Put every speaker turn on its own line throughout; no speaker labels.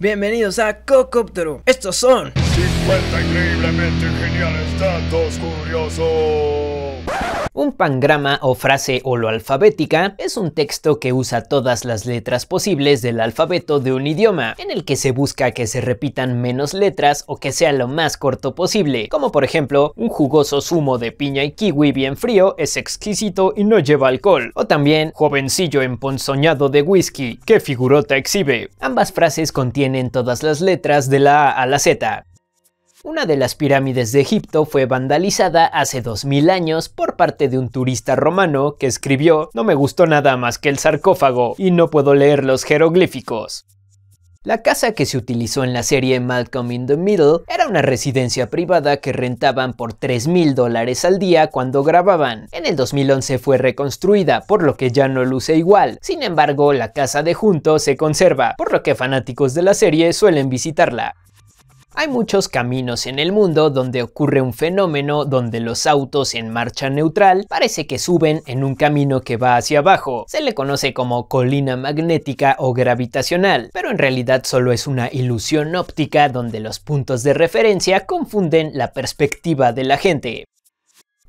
Bienvenidos a CoCoptero. Estos son 50 increíblemente geniales datos curiosos. Un pangrama o frase holoalfabética es un texto que usa todas las letras posibles del alfabeto de un idioma, en el que se busca que se repitan menos letras o que sea lo más corto posible, como por ejemplo, un jugoso zumo de piña y kiwi bien frío es exquisito y no lleva alcohol, o también jovencillo emponzoñado de whisky, qué figurota exhibe. Ambas frases contienen todas las letras de la A a la Z. Una de las pirámides de Egipto fue vandalizada hace 2000 años por parte de un turista romano que escribió No me gustó nada más que el sarcófago y no puedo leer los jeroglíficos. La casa que se utilizó en la serie Malcolm in the Middle era una residencia privada que rentaban por $3,000 dólares al día cuando grababan. En el 2011 fue reconstruida, por lo que ya no luce igual. Sin embargo, la casa de junto se conserva, por lo que fanáticos de la serie suelen visitarla. Hay muchos caminos en el mundo donde ocurre un fenómeno donde los autos en marcha neutral parece que suben en un camino que va hacia abajo. Se le conoce como colina magnética o gravitacional, pero en realidad solo es una ilusión óptica donde los puntos de referencia confunden la perspectiva de la gente.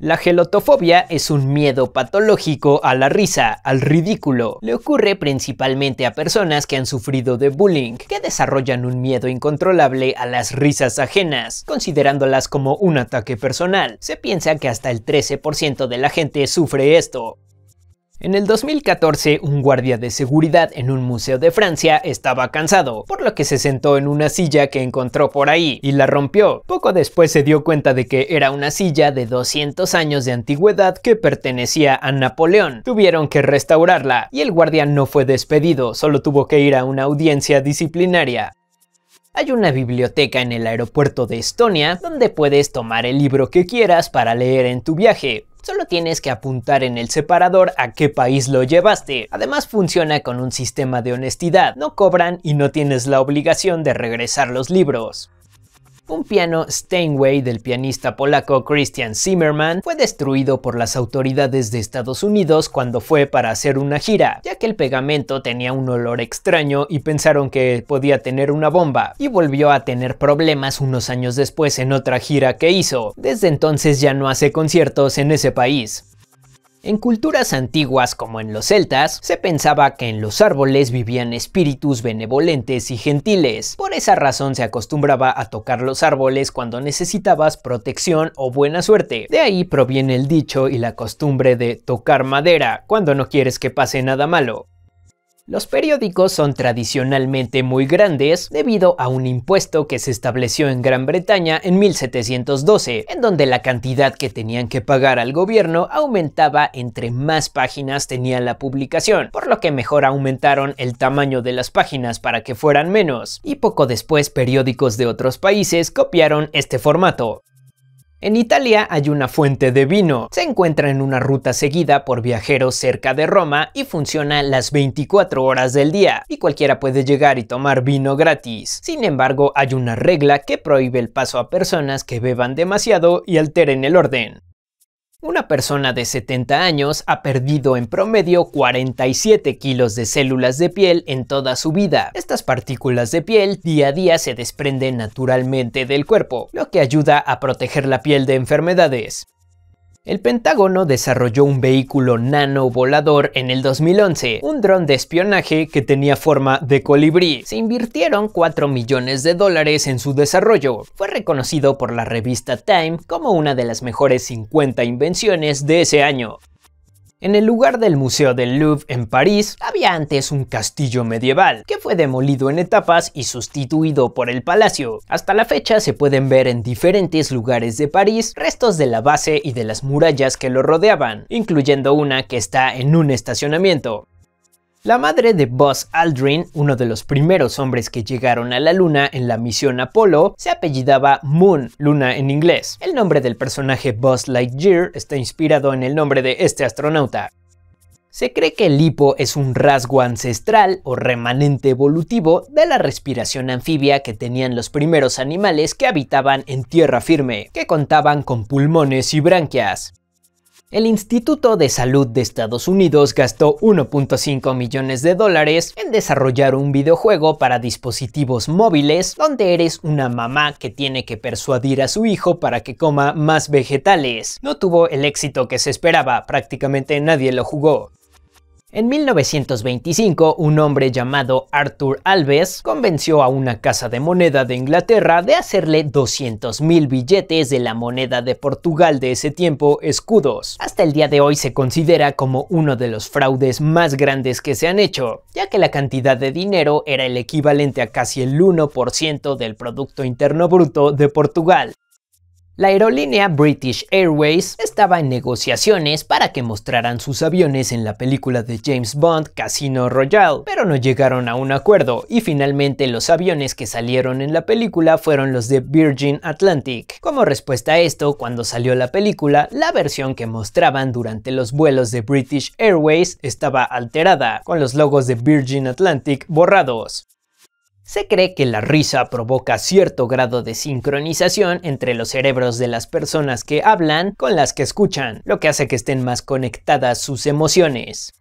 La gelotofobia es un miedo patológico a la risa, al ridículo. Le ocurre principalmente a personas que han sufrido de bullying, que desarrollan un miedo incontrolable a las risas ajenas, considerándolas como un ataque personal. Se piensa que hasta el 13% de la gente sufre esto. En el 2014, un guardia de seguridad en un museo de Francia estaba cansado, por lo que se sentó en una silla que encontró por ahí y la rompió. Poco después se dio cuenta de que era una silla de 200 años de antigüedad que pertenecía a Napoleón. Tuvieron que restaurarla y el guardia no fue despedido, solo tuvo que ir a una audiencia disciplinaria. Hay una biblioteca en el aeropuerto de Estonia donde puedes tomar el libro que quieras para leer en tu viaje, Solo tienes que apuntar en el separador a qué país lo llevaste. Además funciona con un sistema de honestidad, no cobran y no tienes la obligación de regresar los libros un piano Steinway del pianista polaco Christian Zimmerman fue destruido por las autoridades de Estados Unidos cuando fue para hacer una gira, ya que el pegamento tenía un olor extraño y pensaron que podía tener una bomba, y volvió a tener problemas unos años después en otra gira que hizo. Desde entonces ya no hace conciertos en ese país. En culturas antiguas como en los celtas, se pensaba que en los árboles vivían espíritus benevolentes y gentiles. Por esa razón se acostumbraba a tocar los árboles cuando necesitabas protección o buena suerte. De ahí proviene el dicho y la costumbre de tocar madera cuando no quieres que pase nada malo. Los periódicos son tradicionalmente muy grandes debido a un impuesto que se estableció en Gran Bretaña en 1712, en donde la cantidad que tenían que pagar al gobierno aumentaba entre más páginas tenía la publicación, por lo que mejor aumentaron el tamaño de las páginas para que fueran menos, y poco después periódicos de otros países copiaron este formato. En Italia hay una fuente de vino. Se encuentra en una ruta seguida por viajeros cerca de Roma y funciona las 24 horas del día y cualquiera puede llegar y tomar vino gratis. Sin embargo, hay una regla que prohíbe el paso a personas que beban demasiado y alteren el orden. Una persona de 70 años ha perdido en promedio 47 kilos de células de piel en toda su vida. Estas partículas de piel día a día se desprenden naturalmente del cuerpo, lo que ayuda a proteger la piel de enfermedades. El Pentágono desarrolló un vehículo nano volador en el 2011, un dron de espionaje que tenía forma de colibrí. Se invirtieron 4 millones de dólares en su desarrollo. Fue reconocido por la revista Time como una de las mejores 50 invenciones de ese año. En el lugar del Museo del Louvre en París había antes un castillo medieval, que fue demolido en etapas y sustituido por el palacio. Hasta la fecha se pueden ver en diferentes lugares de París restos de la base y de las murallas que lo rodeaban, incluyendo una que está en un estacionamiento. La madre de Buzz Aldrin, uno de los primeros hombres que llegaron a la luna en la misión Apolo, se apellidaba Moon, luna en inglés. El nombre del personaje Buzz Lightyear está inspirado en el nombre de este astronauta. Se cree que el hipo es un rasgo ancestral o remanente evolutivo de la respiración anfibia que tenían los primeros animales que habitaban en tierra firme, que contaban con pulmones y branquias. El Instituto de Salud de Estados Unidos gastó 1.5 millones de dólares en desarrollar un videojuego para dispositivos móviles donde eres una mamá que tiene que persuadir a su hijo para que coma más vegetales. No tuvo el éxito que se esperaba, prácticamente nadie lo jugó. En 1925, un hombre llamado Arthur Alves convenció a una casa de moneda de Inglaterra de hacerle 200.000 billetes de la moneda de Portugal de ese tiempo, escudos. Hasta el día de hoy se considera como uno de los fraudes más grandes que se han hecho, ya que la cantidad de dinero era el equivalente a casi el 1% del Producto Interno Bruto de Portugal. La aerolínea British Airways estaba en negociaciones para que mostraran sus aviones en la película de James Bond Casino Royale, pero no llegaron a un acuerdo y finalmente los aviones que salieron en la película fueron los de Virgin Atlantic. Como respuesta a esto, cuando salió la película, la versión que mostraban durante los vuelos de British Airways estaba alterada, con los logos de Virgin Atlantic borrados. Se cree que la risa provoca cierto grado de sincronización entre los cerebros de las personas que hablan con las que escuchan, lo que hace que estén más conectadas sus emociones.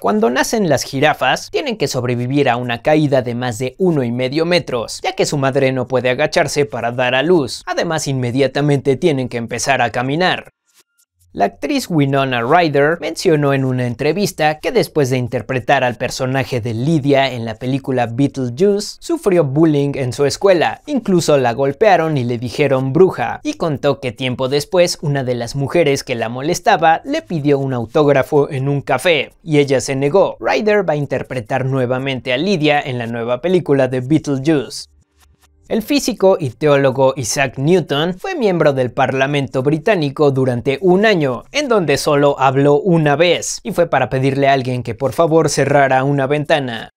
Cuando nacen las jirafas, tienen que sobrevivir a una caída de más de uno y medio metros, ya que su madre no puede agacharse para dar a luz. Además, inmediatamente tienen que empezar a caminar. La actriz Winona Ryder mencionó en una entrevista que después de interpretar al personaje de Lydia en la película Beetlejuice, sufrió bullying en su escuela, incluso la golpearon y le dijeron bruja, y contó que tiempo después una de las mujeres que la molestaba le pidió un autógrafo en un café, y ella se negó. Ryder va a interpretar nuevamente a Lydia en la nueva película de Beetlejuice. El físico y teólogo Isaac Newton fue miembro del Parlamento británico durante un año, en donde solo habló una vez, y fue para pedirle a alguien que por favor cerrara una ventana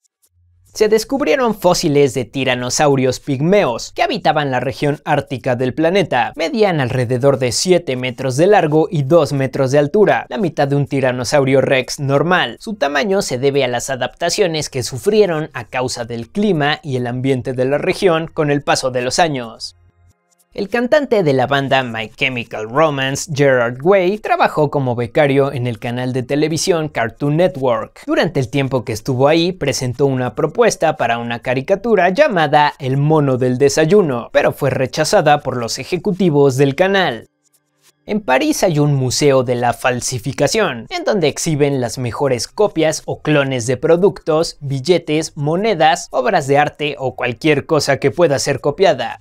se descubrieron fósiles de tiranosaurios pigmeos que habitaban la región ártica del planeta. Medían alrededor de 7 metros de largo y 2 metros de altura, la mitad de un tiranosaurio rex normal. Su tamaño se debe a las adaptaciones que sufrieron a causa del clima y el ambiente de la región con el paso de los años. El cantante de la banda My Chemical Romance, Gerard Way, trabajó como becario en el canal de televisión Cartoon Network. Durante el tiempo que estuvo ahí, presentó una propuesta para una caricatura llamada El mono del desayuno, pero fue rechazada por los ejecutivos del canal. En París hay un museo de la falsificación, en donde exhiben las mejores copias o clones de productos, billetes, monedas, obras de arte o cualquier cosa que pueda ser copiada.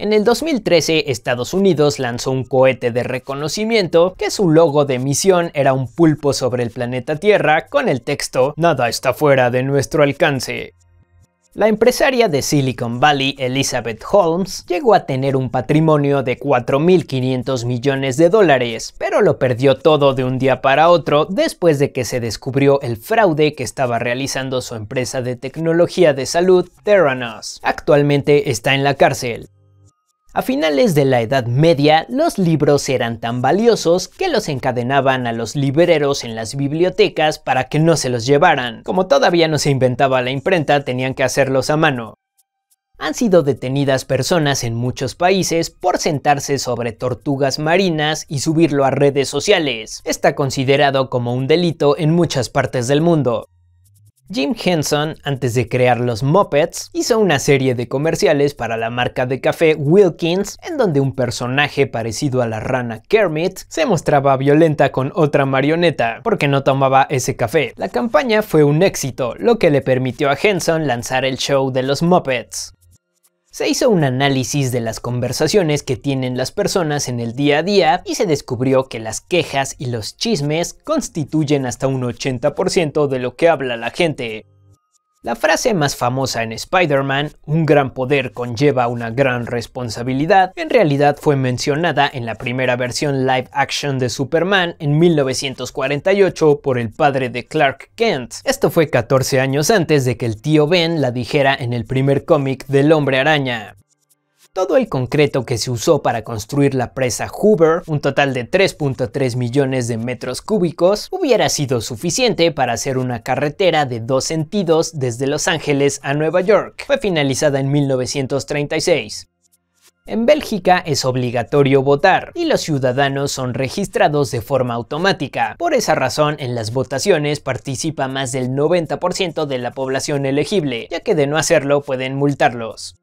En el 2013, Estados Unidos lanzó un cohete de reconocimiento que su logo de misión era un pulpo sobre el planeta Tierra con el texto Nada está fuera de nuestro alcance. La empresaria de Silicon Valley, Elizabeth Holmes, llegó a tener un patrimonio de 4.500 millones de dólares, pero lo perdió todo de un día para otro después de que se descubrió el fraude que estaba realizando su empresa de tecnología de salud, Theranos. Actualmente está en la cárcel. A finales de la Edad Media, los libros eran tan valiosos que los encadenaban a los libreros en las bibliotecas para que no se los llevaran. Como todavía no se inventaba la imprenta, tenían que hacerlos a mano. Han sido detenidas personas en muchos países por sentarse sobre tortugas marinas y subirlo a redes sociales. Está considerado como un delito en muchas partes del mundo. Jim Henson, antes de crear los Muppets, hizo una serie de comerciales para la marca de café Wilkins, en donde un personaje parecido a la rana Kermit se mostraba violenta con otra marioneta porque no tomaba ese café. La campaña fue un éxito, lo que le permitió a Henson lanzar el show de los Muppets. Se hizo un análisis de las conversaciones que tienen las personas en el día a día y se descubrió que las quejas y los chismes constituyen hasta un 80% de lo que habla la gente. La frase más famosa en Spider-Man, un gran poder conlleva una gran responsabilidad, en realidad fue mencionada en la primera versión live action de Superman en 1948 por el padre de Clark Kent. Esto fue 14 años antes de que el tío Ben la dijera en el primer cómic del hombre araña todo el concreto que se usó para construir la presa Hoover, un total de 3.3 millones de metros cúbicos, hubiera sido suficiente para hacer una carretera de dos sentidos desde Los Ángeles a Nueva York. Fue finalizada en 1936. En Bélgica es obligatorio votar y los ciudadanos son registrados de forma automática. Por esa razón, en las votaciones participa más del 90% de la población elegible, ya que de no hacerlo pueden multarlos.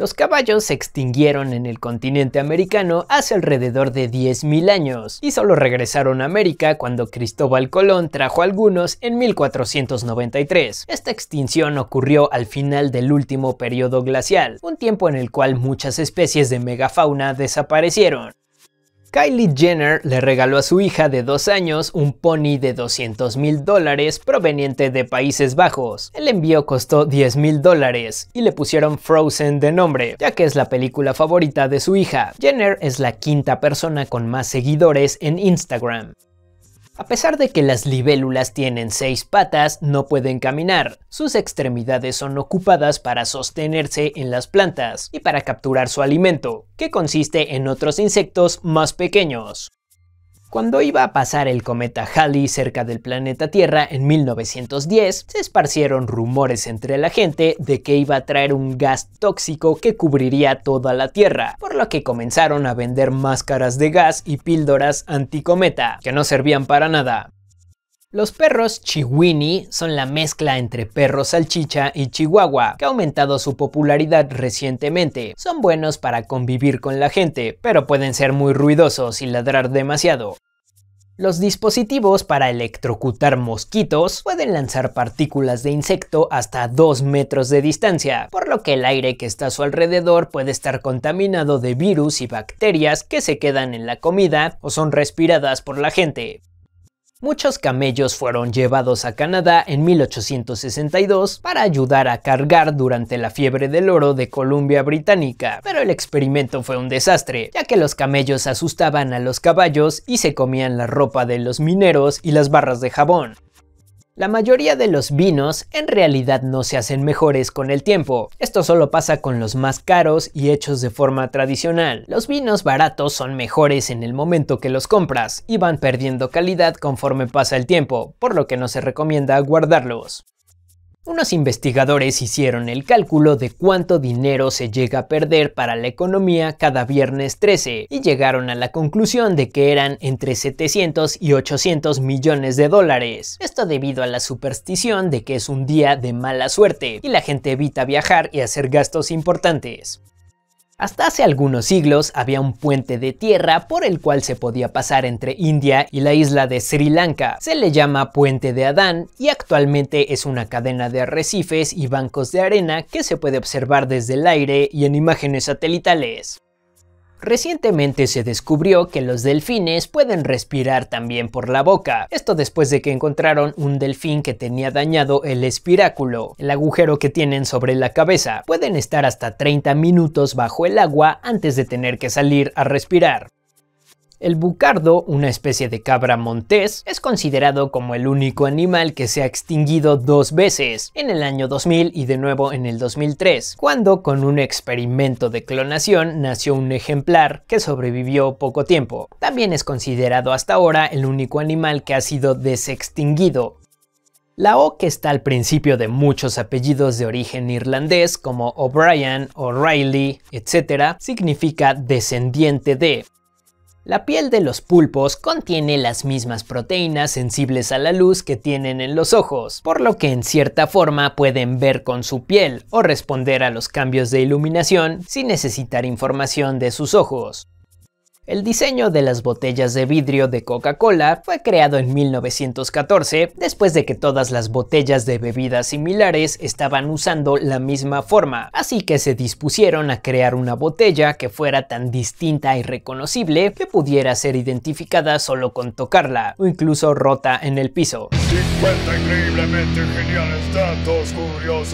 Los caballos se extinguieron en el continente americano hace alrededor de 10.000 años y solo regresaron a América cuando Cristóbal Colón trajo algunos en 1493. Esta extinción ocurrió al final del último periodo glacial, un tiempo en el cual muchas especies de megafauna desaparecieron. Kylie Jenner le regaló a su hija de dos años un pony de 200 mil dólares proveniente de Países Bajos. El envío costó 10 mil dólares y le pusieron Frozen de nombre, ya que es la película favorita de su hija. Jenner es la quinta persona con más seguidores en Instagram. A pesar de que las libélulas tienen seis patas, no pueden caminar. Sus extremidades son ocupadas para sostenerse en las plantas y para capturar su alimento, que consiste en otros insectos más pequeños. Cuando iba a pasar el cometa Halley cerca del planeta Tierra en 1910, se esparcieron rumores entre la gente de que iba a traer un gas tóxico que cubriría toda la Tierra, por lo que comenzaron a vender máscaras de gas y píldoras anticometa, que no servían para nada. Los perros chihuahua son la mezcla entre perro salchicha y chihuahua, que ha aumentado su popularidad recientemente. Son buenos para convivir con la gente, pero pueden ser muy ruidosos y ladrar demasiado. Los dispositivos para electrocutar mosquitos pueden lanzar partículas de insecto hasta 2 metros de distancia, por lo que el aire que está a su alrededor puede estar contaminado de virus y bacterias que se quedan en la comida o son respiradas por la gente. Muchos camellos fueron llevados a Canadá en 1862 para ayudar a cargar durante la fiebre del oro de Columbia Británica, pero el experimento fue un desastre, ya que los camellos asustaban a los caballos y se comían la ropa de los mineros y las barras de jabón. La mayoría de los vinos en realidad no se hacen mejores con el tiempo. Esto solo pasa con los más caros y hechos de forma tradicional. Los vinos baratos son mejores en el momento que los compras y van perdiendo calidad conforme pasa el tiempo, por lo que no se recomienda guardarlos. Unos investigadores hicieron el cálculo de cuánto dinero se llega a perder para la economía cada viernes 13 y llegaron a la conclusión de que eran entre 700 y 800 millones de dólares. Esto debido a la superstición de que es un día de mala suerte y la gente evita viajar y hacer gastos importantes. Hasta hace algunos siglos había un puente de tierra por el cual se podía pasar entre India y la isla de Sri Lanka. Se le llama Puente de Adán y actualmente es una cadena de arrecifes y bancos de arena que se puede observar desde el aire y en imágenes satelitales. Recientemente se descubrió que los delfines pueden respirar también por la boca, esto después de que encontraron un delfín que tenía dañado el espiráculo, el agujero que tienen sobre la cabeza. Pueden estar hasta 30 minutos bajo el agua antes de tener que salir a respirar. El bucardo, una especie de cabra montés, es considerado como el único animal que se ha extinguido dos veces, en el año 2000 y de nuevo en el 2003, cuando con un experimento de clonación nació un ejemplar que sobrevivió poco tiempo. También es considerado hasta ahora el único animal que ha sido desextinguido, la O que está al principio de muchos apellidos de origen irlandés como O'Brien, O'Reilly, etc., significa descendiente de, la piel de los pulpos contiene las mismas proteínas sensibles a la luz que tienen en los ojos, por lo que en cierta forma pueden ver con su piel o responder a los cambios de iluminación sin necesitar información de sus ojos. El diseño de las botellas de vidrio de Coca-Cola fue creado en 1914, después de que todas las botellas de bebidas similares estaban usando la misma forma, así que se dispusieron a crear una botella que fuera tan distinta y reconocible que pudiera ser identificada solo con tocarla, o incluso rota en el piso. 50 increíblemente geniales datos curiosos.